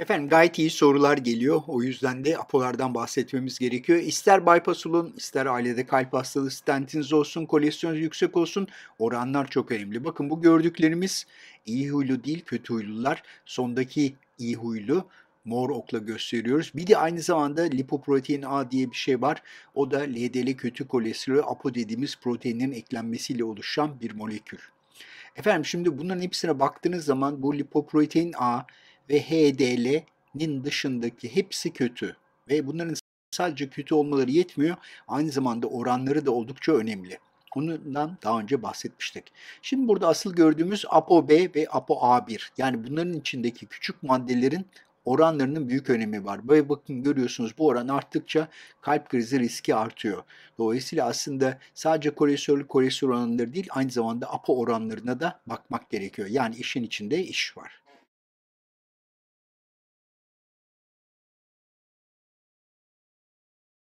Efendim gayet iyi sorular geliyor. O yüzden de apolardan bahsetmemiz gerekiyor. İster bypass olun, ister ailede kalp hastalığı stentiniz olsun, kolesterol yüksek olsun oranlar çok önemli. Bakın bu gördüklerimiz iyi huylu değil kötü huylular. Sondaki iyi huylu mor okla gösteriyoruz. Bir de aynı zamanda lipoprotein A diye bir şey var. O da LDL kötü kolesterol apo dediğimiz proteinin eklenmesiyle oluşan bir molekül. Efendim şimdi bunların hepsine baktığınız zaman bu lipoprotein A ve HDL'nin dışındaki hepsi kötü. Ve bunların sadece kötü olmaları yetmiyor. Aynı zamanda oranları da oldukça önemli. Ondan daha önce bahsetmiştik. Şimdi burada asıl gördüğümüz ApoB ve ApoA1. Yani bunların içindeki küçük maddelerin oranlarının büyük önemi var. Böyle bakın görüyorsunuz bu oran arttıkça kalp krizi riski artıyor. Dolayısıyla aslında sadece kolesterol kolesterol oranları değil aynı zamanda APO oranlarına da bakmak gerekiyor. Yani işin içinde iş var.